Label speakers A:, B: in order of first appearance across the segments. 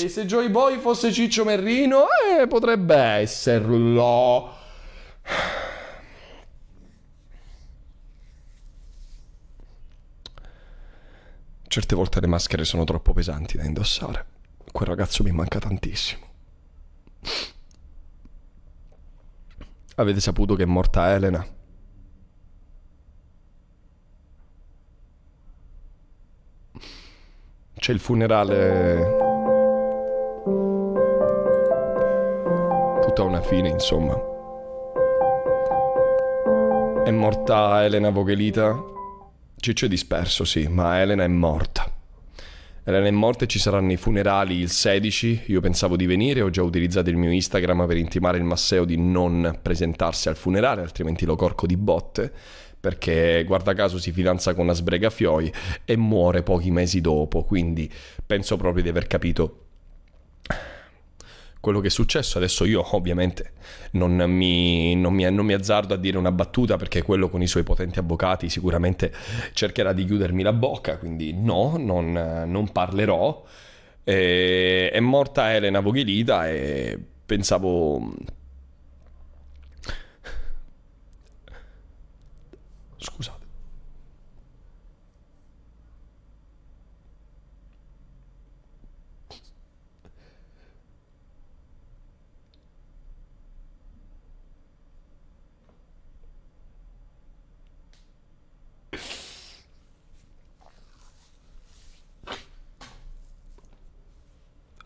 A: E se Joy Boy fosse Ciccio Merrino, eh, potrebbe esserlo. Certe volte le maschere sono troppo pesanti da indossare. Quel ragazzo mi manca tantissimo. Avete saputo che è morta Elena? C'è il funerale tutto ha una fine, insomma. È morta Elena Vogelita? Ciccio è disperso, sì, ma Elena è morta. Elena è morta e ci saranno i funerali il 16. Io pensavo di venire, ho già utilizzato il mio Instagram per intimare il Masseo di non presentarsi al funerale, altrimenti lo corco di botte perché guarda caso si fidanza con una sbrega fioi e muore pochi mesi dopo, quindi penso proprio di aver capito quello che è successo. Adesso io ovviamente non mi, non, mi, non mi, azzardo a dire una battuta perché quello con i suoi potenti avvocati sicuramente cercherà di chiudermi la bocca, quindi no, non, non parlerò. E, è morta Elena Voghilita e pensavo... Scusa.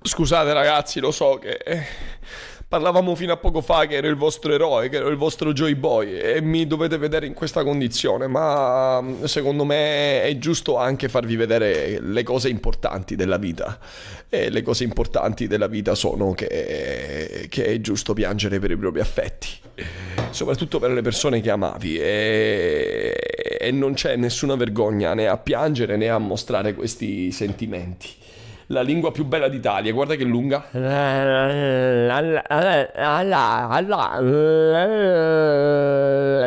A: Scusate ragazzi, lo so che eh, parlavamo fino a poco fa che ero il vostro eroe, che ero il vostro Joy Boy e mi dovete vedere in questa condizione, ma mm, secondo me è giusto anche farvi vedere le cose importanti della vita. E le cose importanti della vita sono che, che è giusto piangere per i propri affetti, soprattutto per le persone che amavi e, e non c'è nessuna vergogna né a piangere né a mostrare questi sentimenti la lingua più bella d'Italia. Guarda che lunga.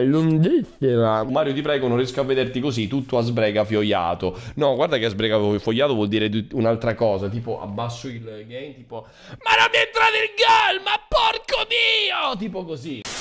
A: Lunghissima. Mario, ti prego, non riesco a vederti così, tutto a sbrega fioiato. No, guarda che a sbrega fioiato vuol dire un'altra cosa, tipo abbasso il gain, tipo Ma non mi entrate il gol, ma porco Dio! Tipo così.